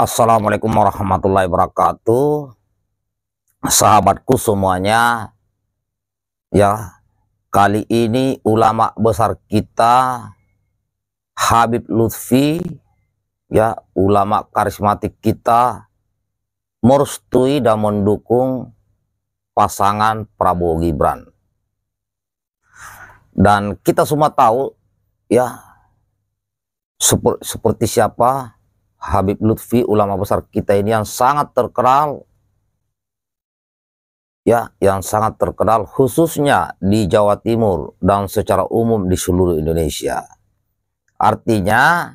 Assalamualaikum warahmatullahi wabarakatuh Sahabatku semuanya Ya Kali ini ulama besar kita Habib Lutfi Ya ulama karismatik kita Merestui dan mendukung pasangan Prabowo Gibran dan kita semua tahu ya seperti, seperti siapa Habib Lutfi, ulama besar kita ini yang sangat terkenal, ya, yang sangat terkenal khususnya di Jawa Timur dan secara umum di seluruh Indonesia. Artinya,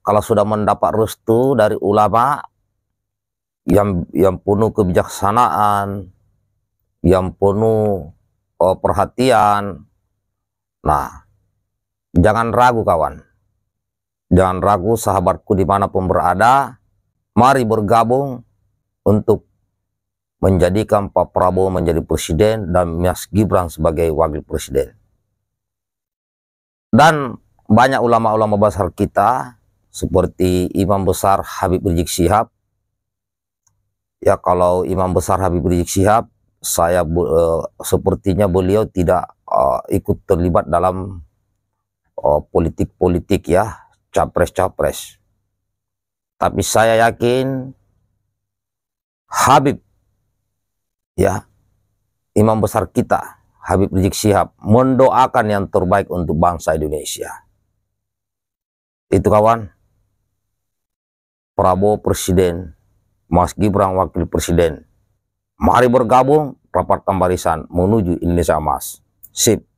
kalau sudah mendapat restu dari ulama yang yang penuh kebijaksanaan, yang penuh oh, perhatian, nah, jangan ragu kawan Jangan ragu sahabatku dimanapun berada, mari bergabung untuk menjadikan Pak Prabowo menjadi presiden dan Mas Gibran sebagai wakil presiden. Dan banyak ulama-ulama besar kita seperti Imam Besar Habib Rizik Sihab. Ya kalau Imam Besar Habib Rizik Sihab, saya uh, sepertinya beliau tidak uh, ikut terlibat dalam eh, politik-politik uh, politik -politik ya capres-capres. Tapi saya yakin Habib, ya, imam besar kita, Habib Rizik Sihab mendoakan yang terbaik untuk bangsa Indonesia. Itu kawan, Prabowo Presiden, Mas Gibran Wakil Presiden. Mari bergabung, rapatkan barisan menuju Indonesia Mas. Sip.